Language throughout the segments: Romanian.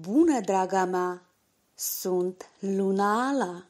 Bună, draga mea! Sunt Luna Ala!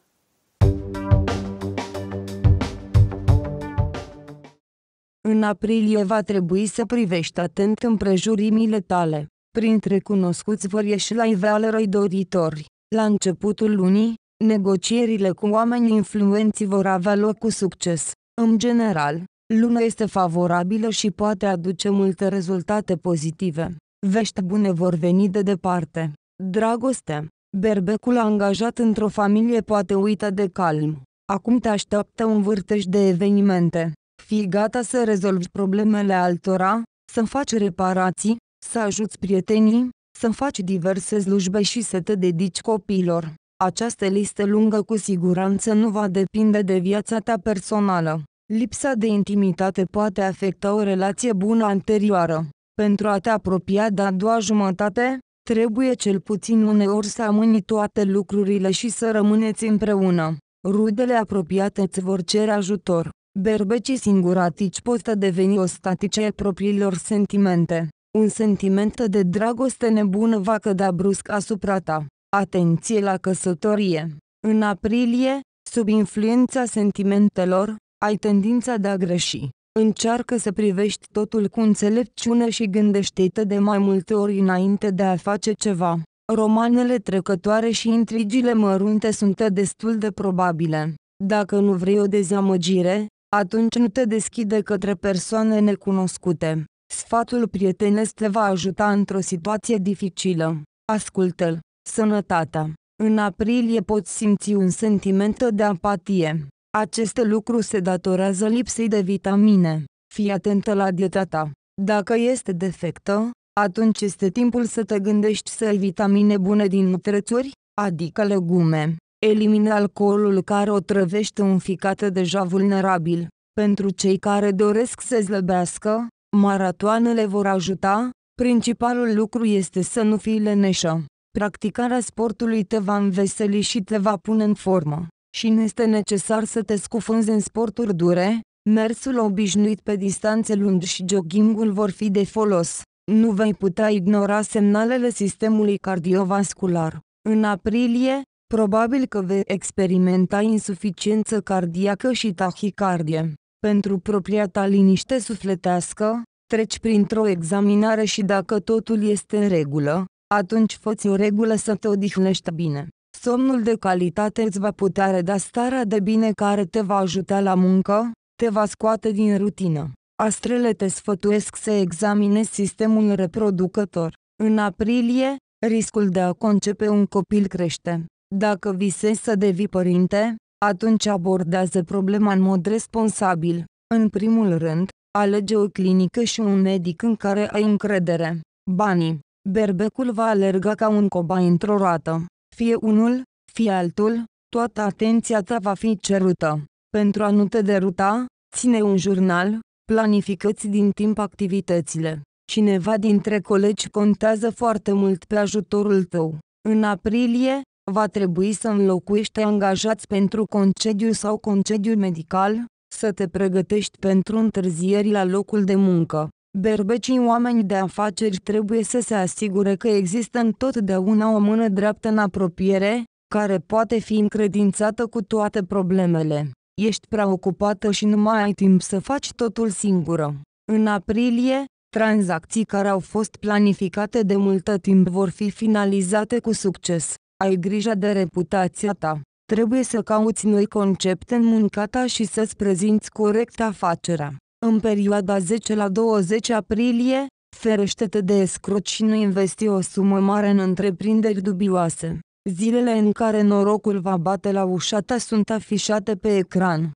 În aprilie va trebui să privești atent împrejurimile tale. Printre cunoscuți vor ieși la iveală răi doritori. La începutul lunii, negocierile cu oameni influenți vor avea loc cu succes. În general, luna este favorabilă și poate aduce multe rezultate pozitive. Vești bune vor veni de departe. Dragoste. Berbecul angajat într-o familie poate uita de calm. Acum te așteaptă un vârtej de evenimente. Fii gata să rezolvi problemele altora, să faci reparații, să ajuți prietenii, să faci diverse slujbe și să te dedici copiilor. Această listă lungă cu siguranță nu va depinde de viața ta personală. Lipsa de intimitate poate afecta o relație bună anterioară. Pentru a te apropia de a doua jumătate, trebuie cel puțin uneori să amâni toate lucrurile și să rămâneți împreună. Rudele apropiate îți vor cere ajutor. Berbecii singuratici pot deveni ostatice ai propriilor sentimente. Un sentiment de dragoste nebună va cădea brusc asupra ta. Atenție la căsătorie! În aprilie, sub influența sentimentelor, ai tendința de a greși. Încearcă să privești totul cu înțelepciune și gândește-te de mai multe ori înainte de a face ceva. Romanele trecătoare și intrigile mărunte sunt destul de probabile. Dacă nu vrei o dezamăgire, atunci nu te deschide către persoane necunoscute. Sfatul prietenesc te va ajuta într-o situație dificilă. Ascultă-l. Sănătatea. În aprilie poți simți un sentiment de apatie. Acest lucru se datorează lipsei de vitamine. Fii atentă la dieta ta. Dacă este defectă, atunci este timpul să te gândești să ai vitamine bune din nutrețuri, adică legume. Elimina alcoolul care o trăvește un ficat deja vulnerabil. Pentru cei care doresc să zlăbească, maratoanele vor ajuta, principalul lucru este să nu fii leneșă. Practicarea sportului te va înveseli și te va pune în formă și nu este necesar să te scufunzi în sporturi dure, mersul obișnuit pe distanțe lungi și joggingul vor fi de folos. Nu vei putea ignora semnalele sistemului cardiovascular. În aprilie, probabil că vei experimenta insuficiență cardiacă și tahicardie. Pentru propria ta liniște sufletească, treci printr-o examinare și dacă totul este în regulă, atunci fă o regulă să te odihnești bine. Somnul de calitate îți va putea reda starea de bine care te va ajuta la muncă, te va scoate din rutină. Astrele te sfătuiesc să examinezi sistemul reproducător. În aprilie, riscul de a concepe un copil crește. Dacă visezi să devii părinte, atunci abordează problema în mod responsabil. În primul rând, alege o clinică și un medic în care ai încredere. Banii. Berbecul va alerga ca un cobai într-o roată fie unul, fie altul, toată atenția ta va fi cerută. Pentru a nu te deruta, ține un jurnal, planificați din timp activitățile. Cineva dintre colegi contează foarte mult pe ajutorul tău. În aprilie, va trebui să înlocuiești angajați pentru concediu sau concediu medical, să te pregătești pentru întârzieri la locul de muncă. Berbecii oameni de afaceri trebuie să se asigure că există întotdeauna o mână dreaptă în apropiere, care poate fi încredințată cu toate problemele. Ești prea ocupată și nu mai ai timp să faci totul singură. În aprilie, tranzacții care au fost planificate de multă timp vor fi finalizate cu succes. Ai grijă de reputația ta. Trebuie să cauți noi concepte în munca ta și să-ți prezinți corect afacerea. În perioada 10 la 20 aprilie, ferește-te de escroci și nu investi o sumă mare în întreprinderi dubioase. Zilele în care norocul va bate la ușa ta sunt afișate pe ecran.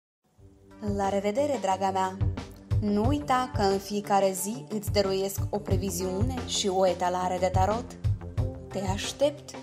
La revedere, draga mea! Nu uita că în fiecare zi îți dăruiesc o previziune și o etalare de tarot. Te aștept!